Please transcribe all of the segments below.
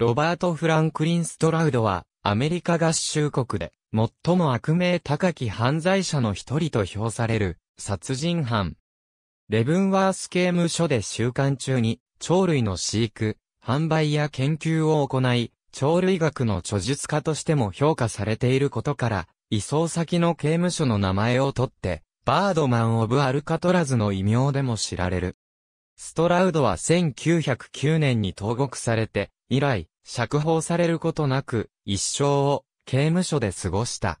ロバート・フランクリン・ストラウドは、アメリカ合衆国で、最も悪名高き犯罪者の一人と評される、殺人犯。レブンワース刑務所で収監中に、鳥類の飼育、販売や研究を行い、鳥類学の著述家としても評価されていることから、移送先の刑務所の名前をとって、バードマン・オブ・アルカトラズの異名でも知られる。ストラウドは1909年に投獄されて、以来、釈放されることなく、一生を刑務所で過ごした。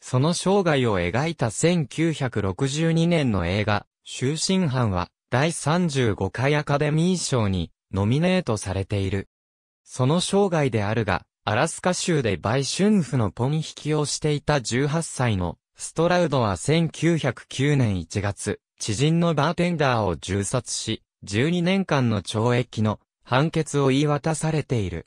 その生涯を描いた1962年の映画、終身犯は、第35回アカデミー賞にノミネートされている。その生涯であるが、アラスカ州で売春婦のポン引きをしていた18歳のストラウドは1909年1月、知人のバーテンダーを銃殺し、12年間の懲役の判決を言い渡されている。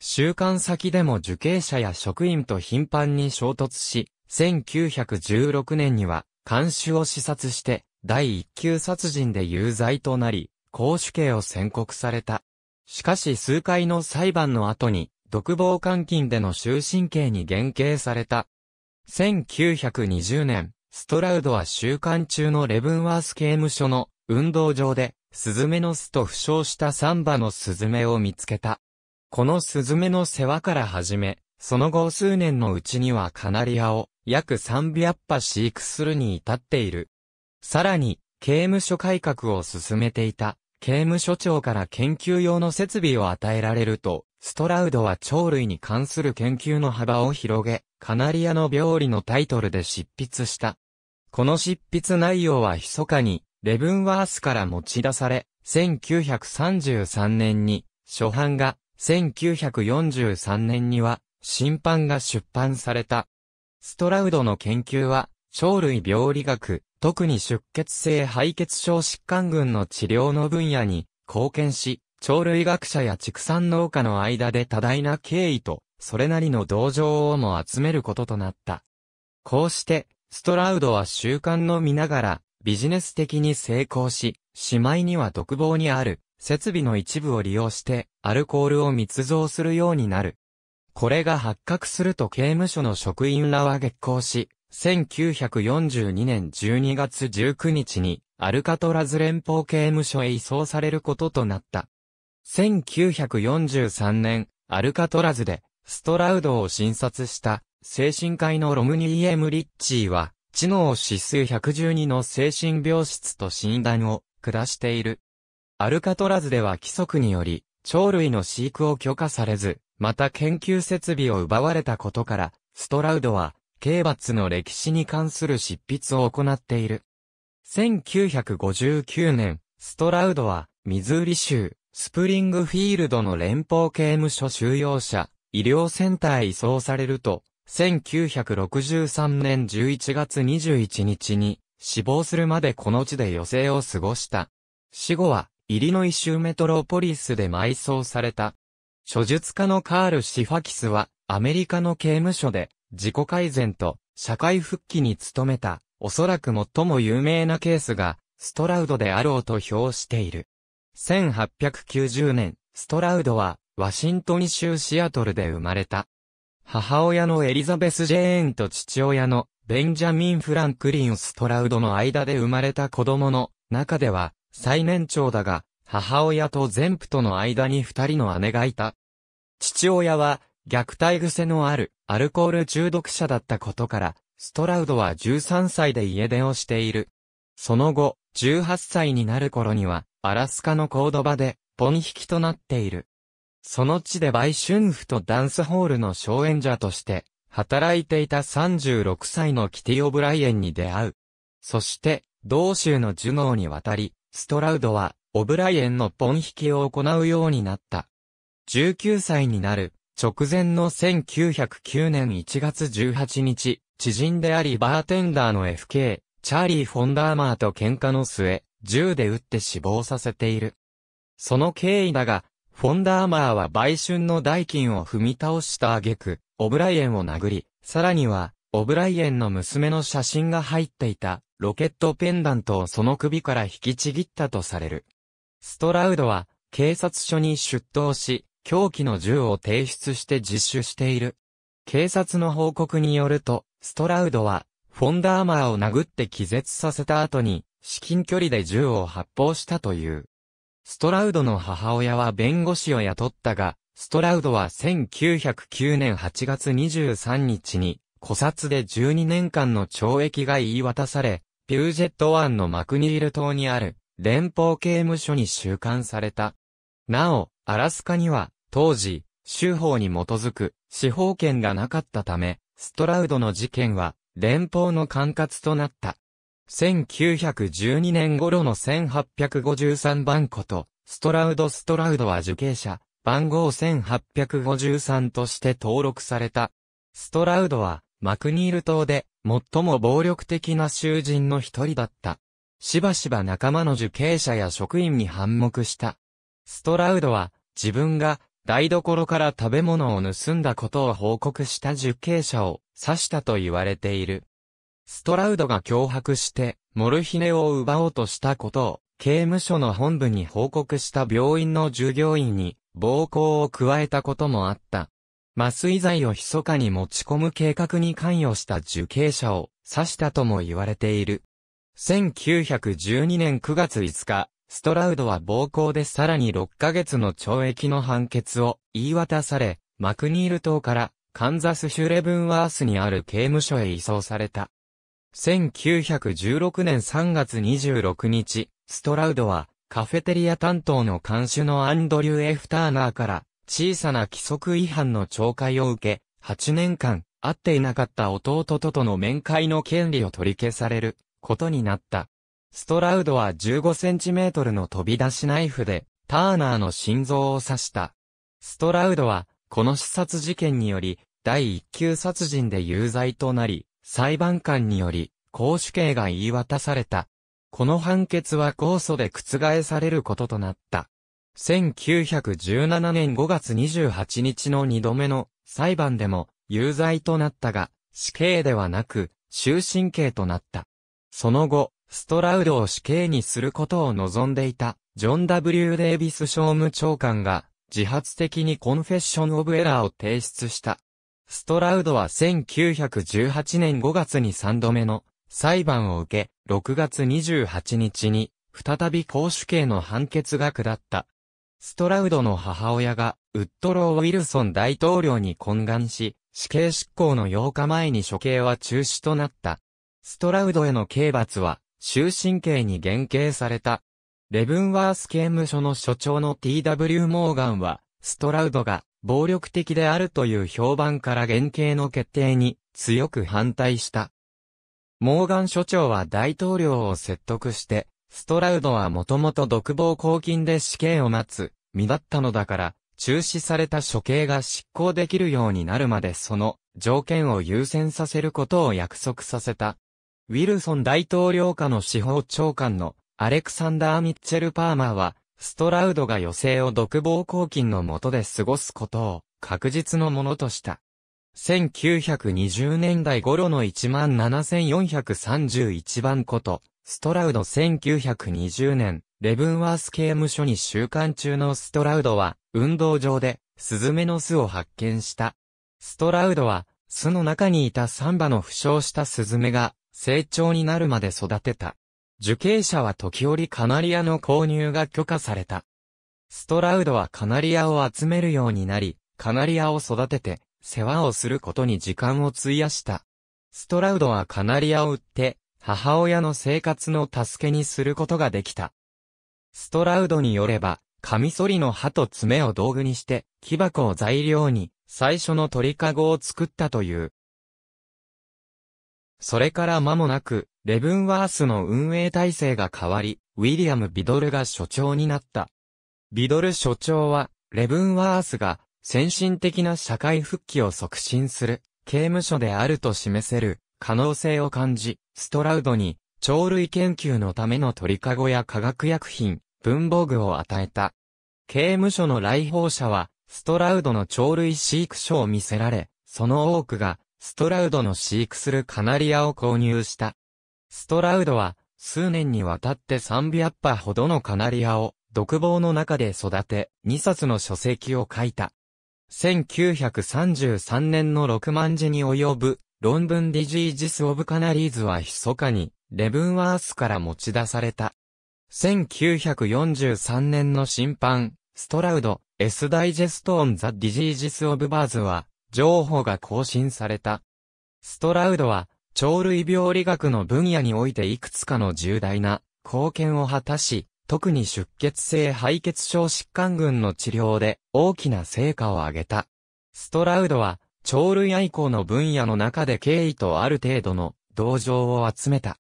週刊先でも受刑者や職員と頻繁に衝突し、1916年には、監視を視察して、第一級殺人で有罪となり、公主刑を宣告された。しかし数回の裁判の後に、独房監禁での終身刑に減刑された。1920年、ストラウドは収監中のレブンワース刑務所の運動場でスズメの巣と負傷したサンバのスズメを見つけた。このスズメの世話から始め、その後数年のうちにはカナリアを約300羽飼育するに至っている。さらに、刑務所改革を進めていた、刑務所長から研究用の設備を与えられると、ストラウドは鳥類に関する研究の幅を広げ、カナリアの病理のタイトルで執筆した。この執筆内容は密かに、レブンワースから持ち出され、1933年に初版が、1943年には審判が出版された。ストラウドの研究は、鳥類病理学、特に出血性敗血症疾患群の治療の分野に貢献し、鳥類学者や畜産農家の間で多大な敬意と、それなりの同情をも集めることとなった。こうして、ストラウドは習慣の見ながら、ビジネス的に成功し、しまいには独房にある設備の一部を利用してアルコールを密造するようになる。これが発覚すると刑務所の職員らは激行し、1942年12月19日にアルカトラズ連邦刑務所へ移送されることとなった。1943年、アルカトラズでストラウドを診察した精神科医のロムニー・エム・リッチーは知能指数112の精神病室と診断を下している。アルカトラズでは規則により、鳥類の飼育を許可されず、また研究設備を奪われたことから、ストラウドは、刑罰の歴史に関する執筆を行っている。1959年、ストラウドは、ミズーリ州、スプリングフィールドの連邦刑務所収容者、医療センターへ移送されると、1963年11月21日に死亡するまでこの地で余生を過ごした。死後は、イリノイ州メトロポリスで埋葬された。書術家のカール・シファキスは、アメリカの刑務所で、自己改善と社会復帰に努めた、おそらく最も有名なケースが、ストラウドであろうと評している。1890年、ストラウドは、ワシントン州シアトルで生まれた。母親のエリザベス・ジェーンと父親のベンジャミン・フランクリン・ストラウドの間で生まれた子供の中では最年長だが、母親と全部との間に二人の姉がいた。父親は虐待癖のあるアルコール中毒者だったことから、ストラウドは13歳で家出をしている。その後、18歳になる頃には、アラスカのコードバで、ポン引きとなっている。その地で売春婦とダンスホールの小演者として、働いていた36歳のキティ・オブライエンに出会う。そして、同州のジュノーに渡り、ストラウドは、オブライエンのポン引きを行うようになった。19歳になる、直前の1909年1月18日、知人でありバーテンダーの FK、チャーリー・フォンダーマーと喧嘩の末、銃で撃って死亡させている。その経緯だが、フォンダーマーは売春の代金を踏み倒した挙句、オブライエンを殴り、さらには、オブライエンの娘の写真が入っていた、ロケットペンダントをその首から引きちぎったとされる。ストラウドは、警察署に出頭し、狂気の銃を提出して実施している。警察の報告によると、ストラウドは、フォンダーマーを殴って気絶させた後に、至近距離で銃を発砲したという。ストラウドの母親は弁護士を雇ったが、ストラウドは1909年8月23日に、古殺で12年間の懲役が言い渡され、ピュージェット湾のマクニール島にある連邦刑務所に収監された。なお、アラスカには、当時、州法に基づく司法権がなかったため、ストラウドの事件は連邦の管轄となった。1912年頃の1853番こと、ストラウド・ストラウドは受刑者、番号1853として登録された。ストラウドは、マクニール島で、最も暴力的な囚人の一人だった。しばしば仲間の受刑者や職員に反目した。ストラウドは、自分が、台所から食べ物を盗んだことを報告した受刑者を刺したと言われている。ストラウドが脅迫して、モルヒネを奪おうとしたことを、刑務所の本部に報告した病院の従業員に、暴行を加えたこともあった。麻酔剤を密かに持ち込む計画に関与した受刑者を刺したとも言われている。1912年9月5日、ストラウドは暴行でさらに6ヶ月の懲役の判決を言い渡され、マクニール島からカンザスシュレブンワースにある刑務所へ移送された。1916年3月26日、ストラウドは、カフェテリア担当の監修のアンドリュー・エフターナーから、小さな規則違反の懲戒を受け、8年間、会っていなかった弟ととの面会の権利を取り消される、ことになった。ストラウドは15センチメートルの飛び出しナイフで、ターナーの心臓を刺した。ストラウドは、この刺殺事件により、第1級殺人で有罪となり、裁判官により、公主刑が言い渡された。この判決は控訴で覆されることとなった。1917年5月28日の2度目の裁判でも有罪となったが、死刑ではなく、終身刑となった。その後、ストラウドを死刑にすることを望んでいた、ジョン・ W・ デイビス商務長官が、自発的にコンフェッション・オブ・エラーを提出した。ストラウドは1918年5月に3度目の裁判を受け、6月28日に再び公主刑の判決が下った。ストラウドの母親がウッドロー・ウィルソン大統領に懇願し、死刑執行の8日前に処刑は中止となった。ストラウドへの刑罰は終身刑に減刑された。レブンワース刑務所の所長の T.W. モーガンは、ストラウドが暴力的であるという評判から原型の決定に強く反対した。モーガン所長は大統領を説得して、ストラウドはもともと独房公金で死刑を待つ、身だったのだから、中止された処刑が執行できるようになるまでその条件を優先させることを約束させた。ウィルソン大統領下の司法長官のアレクサンダー・ミッチェル・パーマーはストラウドが余生を独房抗菌の下で過ごすことを確実のものとした。1920年代頃の17431番こと、ストラウド1920年、レブンワース刑務所に収監中のストラウドは、運動場で、スズメの巣を発見した。ストラウドは、巣の中にいたサンバの負傷したスズメが、成長になるまで育てた。受刑者は時折カナリアの購入が許可された。ストラウドはカナリアを集めるようになり、カナリアを育てて、世話をすることに時間を費やした。ストラウドはカナリアを売って、母親の生活の助けにすることができた。ストラウドによれば、カミソリの歯と爪を道具にして、木箱を材料に、最初の鳥かごを作ったという。それから間もなく、レブンワースの運営体制が変わり、ウィリアム・ビドルが所長になった。ビドル所長は、レブンワースが先進的な社会復帰を促進する刑務所であると示せる可能性を感じ、ストラウドに鳥類研究のための鳥かごや化学薬品、文房具を与えた。刑務所の来訪者は、ストラウドの鳥類飼育所を見せられ、その多くが、ストラウドの飼育するカナリアを購入した。ストラウドは、数年にわたって300羽ほどのカナリアを、独房の中で育て、2冊の書籍を書いた。1933年の6万字に及ぶ、論文ディジージス・オブ・カナリーズは密かに、レブンワースから持ち出された。1943年の審判、ストラウド、エスダイジェスト・オン・ザ・ディジージス・オブ・バーズは、情報が更新された。ストラウドは、鳥類病理学の分野においていくつかの重大な貢献を果たし、特に出血性敗血症疾患群の治療で大きな成果を上げた。ストラウドは、鳥類愛好の分野の中で敬意とある程度の同情を集めた。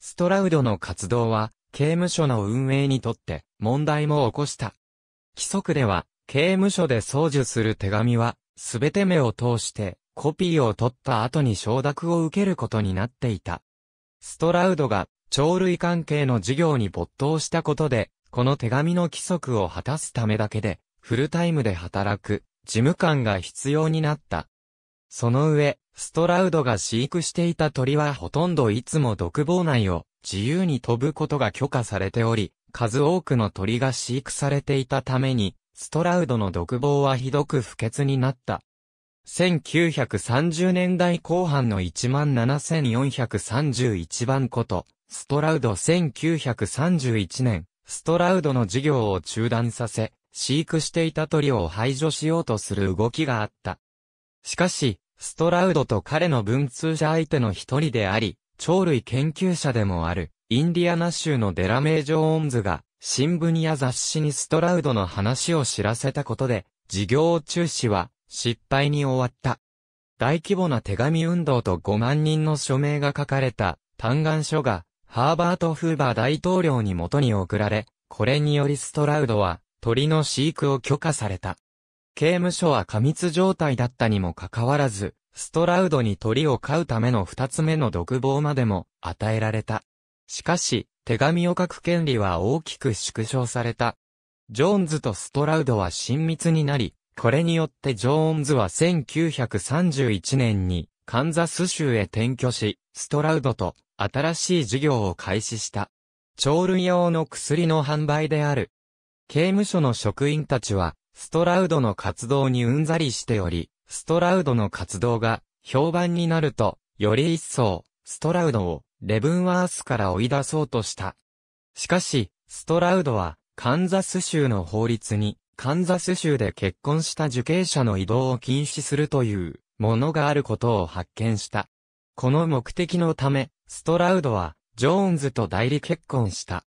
ストラウドの活動は、刑務所の運営にとって問題も起こした。規則では、刑務所で送受する手紙は、すべて目を通してコピーを取った後に承諾を受けることになっていた。ストラウドが鳥類関係の事業に没頭したことで、この手紙の規則を果たすためだけで、フルタイムで働く事務官が必要になった。その上、ストラウドが飼育していた鳥はほとんどいつも独房内を自由に飛ぶことが許可されており、数多くの鳥が飼育されていたために、ストラウドの独房はひどく不潔になった。1930年代後半の17431番こと、ストラウド1931年、ストラウドの事業を中断させ、飼育していた鳥を排除しようとする動きがあった。しかし、ストラウドと彼の文通者相手の一人であり、鳥類研究者でもある、インディアナ州のデラメージョーンズが、新聞や雑誌にストラウドの話を知らせたことで、事業中止は、失敗に終わった。大規模な手紙運動と5万人の署名が書かれた嘆願書がハーバート・フーバー大統領に元に送られ、これによりストラウドは鳥の飼育を許可された。刑務所は過密状態だったにもかかわらず、ストラウドに鳥を飼うための二つ目の独房までも与えられた。しかし、手紙を書く権利は大きく縮小された。ジョーンズとストラウドは親密になり、これによってジョーンズは1931年にカンザス州へ転居し、ストラウドと新しい事業を開始した。鳥類用の薬の販売である。刑務所の職員たちは、ストラウドの活動にうんざりしており、ストラウドの活動が評判になると、より一層、ストラウドをレブンワースから追い出そうとした。しかし、ストラウドは、カンザス州の法律にカンザス州で結婚した受刑者の移動を禁止するというものがあることを発見した。この目的のため、ストラウドは、ジョーンズと代理結婚した。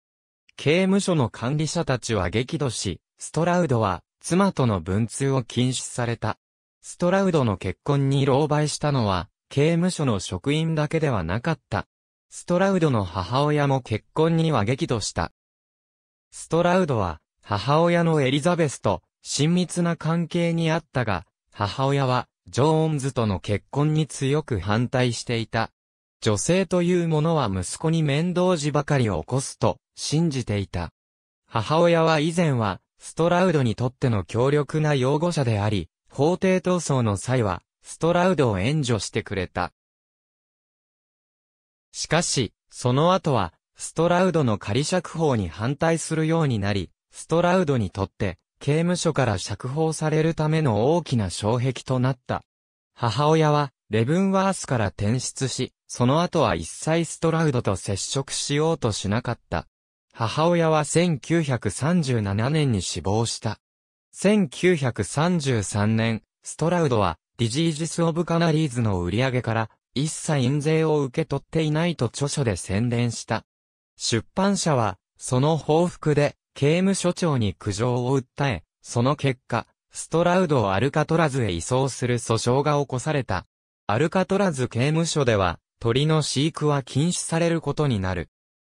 刑務所の管理者たちは激怒し、ストラウドは、妻との文通を禁止された。ストラウドの結婚に狼狽したのは、刑務所の職員だけではなかった。ストラウドの母親も結婚には激怒した。ストラウドは、母親のエリザベスと親密な関係にあったが、母親はジョーンズとの結婚に強く反対していた。女性というものは息子に面倒事ばかりを起こすと信じていた。母親は以前はストラウドにとっての強力な擁護者であり、法廷闘争の際はストラウドを援助してくれた。しかし、その後は、ストラウドの仮釈放に反対するようになり、ストラウドにとって、刑務所から釈放されるための大きな障壁となった。母親は、レブンワースから転出し、その後は一切ストラウドと接触しようとしなかった。母親は1937年に死亡した。1933年、ストラウドは、ディジージス・オブ・カナリーズの売り上げから、一切印税を受け取っていないと著書で宣伝した。出版社は、その報復で、刑務所長に苦情を訴え、その結果、ストラウドをアルカトラズへ移送する訴訟が起こされた。アルカトラズ刑務所では、鳥の飼育は禁止されることになる。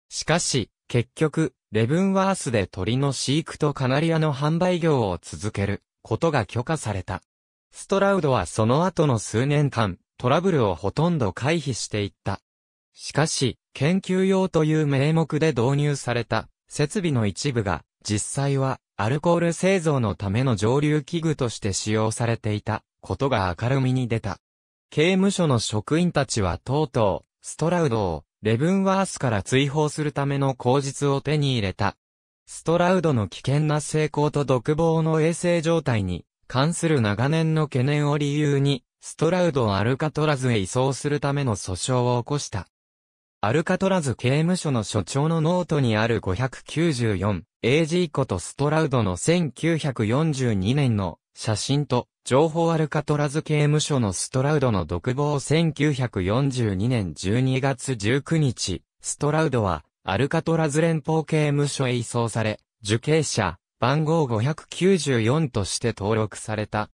しかし、結局、レブンワースで鳥の飼育とカナリアの販売業を続けることが許可された。ストラウドはその後の数年間、トラブルをほとんど回避していった。しかし、研究用という名目で導入された設備の一部が、実際は、アルコール製造のための蒸留器具として使用されていたことが明るみに出た。刑務所の職員たちはとうとう、ストラウドを、レブンワースから追放するための口実を手に入れた。ストラウドの危険な成功と独房の衛生状態に関する長年の懸念を理由に、ストラウドをアルカトラズへ移送するための訴訟を起こした。アルカトラズ刑務所の所長のノートにある 594AG ことストラウドの1942年の写真と、情報アルカトラズ刑務所のストラウドの独房1942年12月19日、ストラウドは、アルカトラズ連邦刑務所へ移送され、受刑者、番号594として登録された。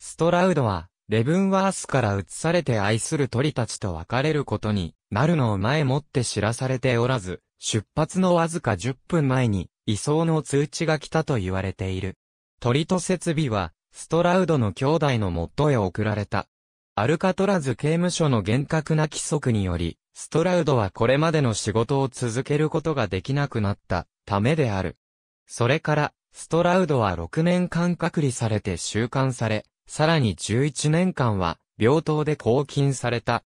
ストラウドは、レブンワースから移されて愛する鳥たちと別れることになるのを前もって知らされておらず、出発のわずか10分前に移送の通知が来たと言われている。鳥と設備は、ストラウドの兄弟の元へ送られた。アルカトラズ刑務所の厳格な規則により、ストラウドはこれまでの仕事を続けることができなくなったためである。それから、ストラウドは6年間隔離されて収監され、さらに11年間は、病棟で拘禁された。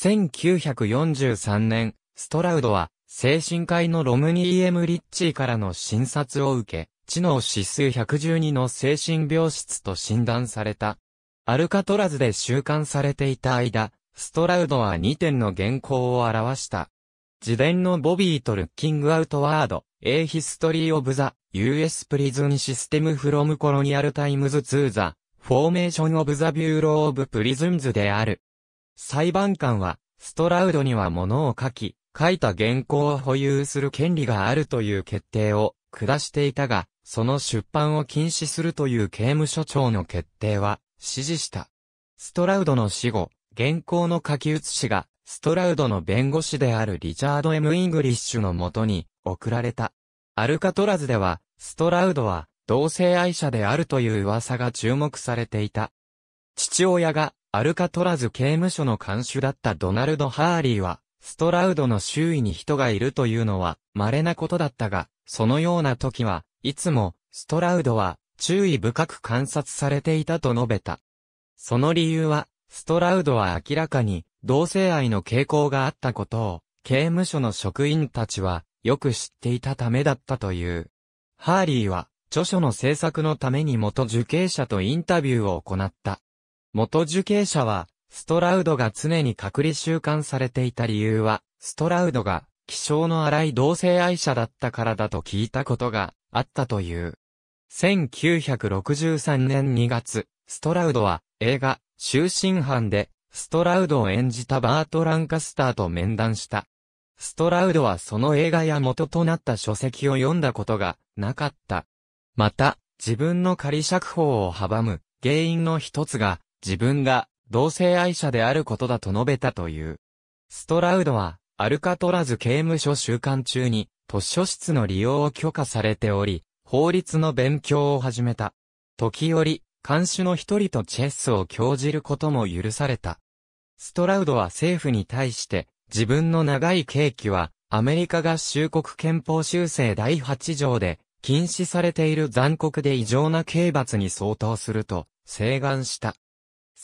1943年、ストラウドは、精神科医のロムニー・エム・リッチーからの診察を受け、知能指数112の精神病室と診断された。アルカトラズで収監されていた間、ストラウドは2点の原稿を表した。自伝のボビーとルッキングアウトワード、A History of the US Prison System from Colonial Times to the フォーメーション・オブ・ザ・ビューロー・オブ・プリズンズである。裁判官は、ストラウドには物を書き、書いた原稿を保有する権利があるという決定を下していたが、その出版を禁止するという刑務所長の決定は支持した。ストラウドの死後、原稿の書き写しが、ストラウドの弁護士であるリチャード・ M・ イングリッシュのもとに送られた。アルカトラズでは、ストラウドは同性愛者であるという噂が注目されていた。父親がアルカトラズ刑務所の監守だったドナルド・ハーリーは、ストラウドの周囲に人がいるというのは稀なことだったが、そのような時は、いつも、ストラウドは、注意深く観察されていたと述べた。その理由は、ストラウドは明らかに、同性愛の傾向があったことを、刑務所の職員たちは、よく知っていたためだったという。ハーリーは、著書の制作のために元受刑者とインタビューを行った。元受刑者は、ストラウドが常に隔離収監されていた理由は、ストラウドが、気性の荒い同性愛者だったからだと聞いたことがあったという。1963年2月、ストラウドは映画、終身犯で、ストラウドを演じたバート・ランカスターと面談した。ストラウドはその映画や元となった書籍を読んだことがなかった。また、自分の仮釈放を阻む原因の一つが、自分が同性愛者であることだと述べたという。ストラウドは、アルカトラズ刑務所収監中に、図書室の利用を許可されており、法律の勉強を始めた。時折、監視の一人とチェスを興じることも許された。ストラウドは政府に対して、自分の長い刑期は、アメリカ合衆国憲法修正第8条で、禁止されている残酷で異常な刑罰に相当すると、請願した。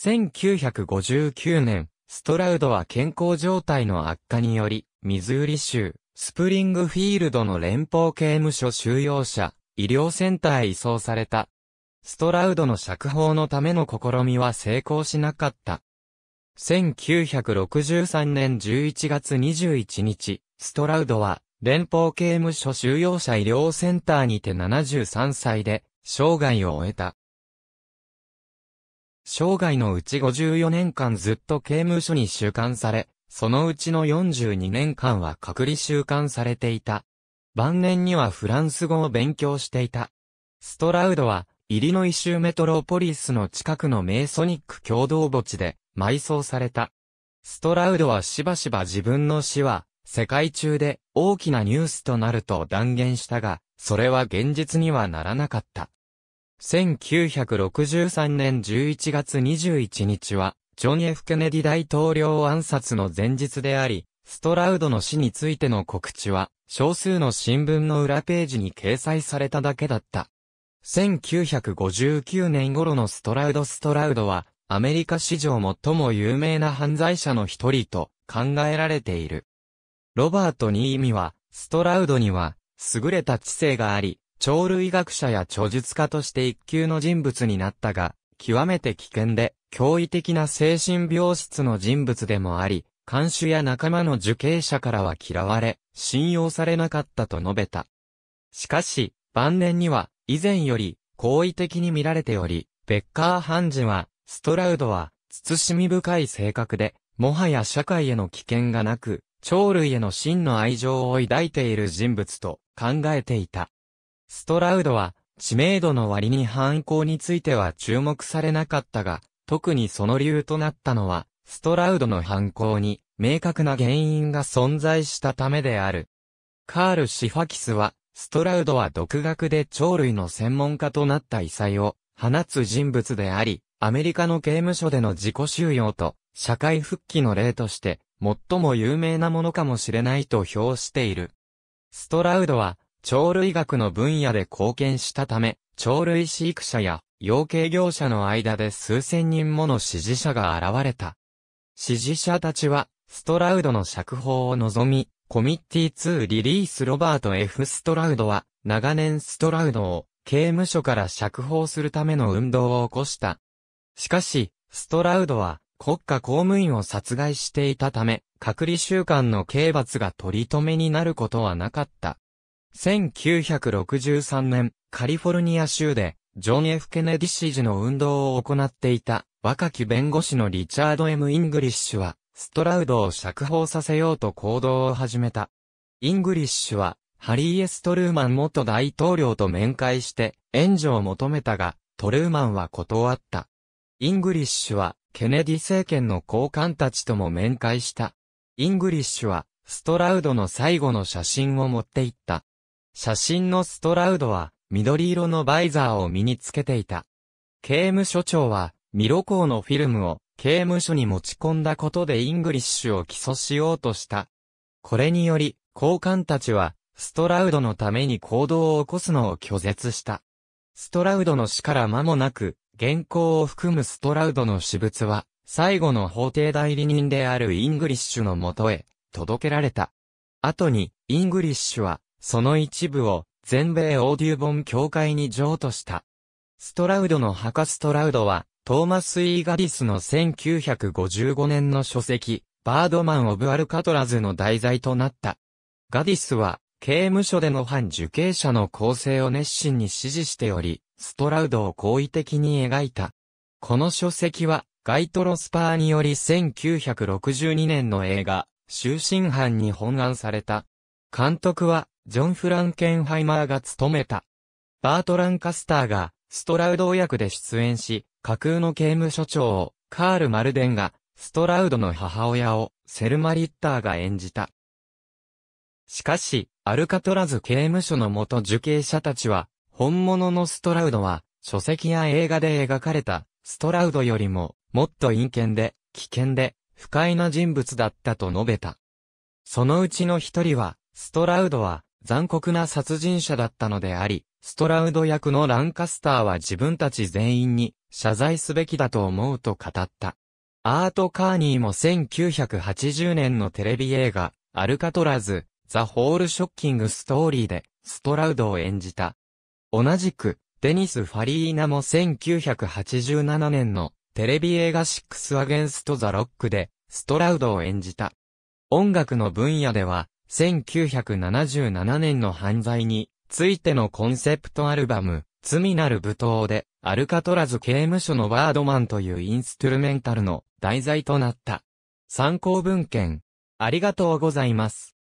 1959年、ストラウドは健康状態の悪化により、ミズーリ州、スプリングフィールドの連邦刑務所収容者、医療センターへ移送された。ストラウドの釈放のための試みは成功しなかった。1963年11月21日、ストラウドは連邦刑務所収容者医療センターにて73歳で、生涯を終えた。生涯のうち54年間ずっと刑務所に収監され、そのうちの42年間は隔離収監されていた。晩年にはフランス語を勉強していた。ストラウドは、イリノイ州メトロポリスの近くのメイソニック共同墓地で埋葬された。ストラウドはしばしば自分の死は、世界中で大きなニュースとなると断言したが、それは現実にはならなかった。1963年11月21日は、ジョン・ F・ ケネディ大統領暗殺の前日であり、ストラウドの死についての告知は、少数の新聞の裏ページに掲載されただけだった。1959年頃のストラウド・ストラウドは、アメリカ史上最も有名な犯罪者の一人と考えられている。ロバート・ニーミは、ストラウドには、優れた知性があり、鳥類学者や著述家として一級の人物になったが、極めて危険で、驚異的な精神病室の人物でもあり、看守や仲間の受刑者からは嫌われ、信用されなかったと述べた。しかし、晩年には、以前より、好意的に見られており、ベッカー・判事は、ストラウドは、慎み深い性格で、もはや社会への危険がなく、鳥類への真の愛情を抱いている人物と考えていた。ストラウドは、知名度の割に犯行については注目されなかったが、特にその理由となったのは、ストラウドの犯行に明確な原因が存在したためである。カール・シファキスは、ストラウドは独学で鳥類の専門家となった異彩を放つ人物であり、アメリカの刑務所での自己収容と社会復帰の例として最も有名なものかもしれないと評している。ストラウドは、鳥類学の分野で貢献したため、鳥類飼育者や養鶏業者の間で数千人もの支持者が現れた。支持者たちは、ストラウドの釈放を望み、コミッティ2リリースロバート F ストラウドは、長年ストラウドを刑務所から釈放するための運動を起こした。しかし、ストラウドは国家公務員を殺害していたため、隔離習慣の刑罰が取り留めになることはなかった。1963年、カリフォルニア州で、ジョン・ F・ ケネディ支持の運動を行っていた、若き弁護士のリチャード・ M・ イングリッシュは、ストラウドを釈放させようと行動を始めた。イングリッシュは、ハリー・エス・トルーマン元大統領と面会して、援助を求めたが、トルーマンは断った。イングリッシュは、ケネディ政権の高官たちとも面会した。イングリッシュは、ストラウドの最後の写真を持っていった。写真のストラウドは、緑色のバイザーを身につけていた。刑務所長は、ミロコーのフィルムを刑務所に持ち込んだことでイングリッシュを起訴しようとした。これにより、高官たちは、ストラウドのために行動を起こすのを拒絶した。ストラウドの死から間もなく、原稿を含むストラウドの私物は、最後の法廷代理人であるイングリッシュのもとへ、届けられた。後に、イングリッシュは、その一部を、全米オーディボン協会に譲渡した。ストラウドの墓ストラウドは、トーマス・イーガディスの1955年の書籍、バードマン・オブ・アルカトラズの題材となった。ガディスは、刑務所での反受刑者の構成を熱心に支持しており、ストラウドを好意的に描いた。この書籍は、ガイトロスパーにより1962年の映画、終身犯に本案された。監督は、ジョン・フランケンハイマーが務めた。バートラン・カスターが、ストラウド役で出演し、架空の刑務所長を、カール・マルデンが、ストラウドの母親を、セルマ・リッターが演じた。しかし、アルカトラズ刑務所の元受刑者たちは、本物のストラウドは、書籍や映画で描かれた、ストラウドよりも、もっと陰険で、危険で、不快な人物だったと述べた。そのうちの一人は、ストラウドは、残酷な殺人者だったのであり、ストラウド役のランカスターは自分たち全員に謝罪すべきだと思うと語った。アート・カーニーも1980年のテレビ映画、アルカトラズ、ザ・ホール・ショッキング・ストーリーで、ストラウドを演じた。同じく、デニス・ファリーナも1987年のテレビ映画シックス・アゲンスト・ザ・ロックで、ストラウドを演じた。音楽の分野では、1977年の犯罪についてのコンセプトアルバム、罪なる舞踏で、アルカトラズ刑務所のワードマンというインストゥルメンタルの題材となった。参考文献、ありがとうございます。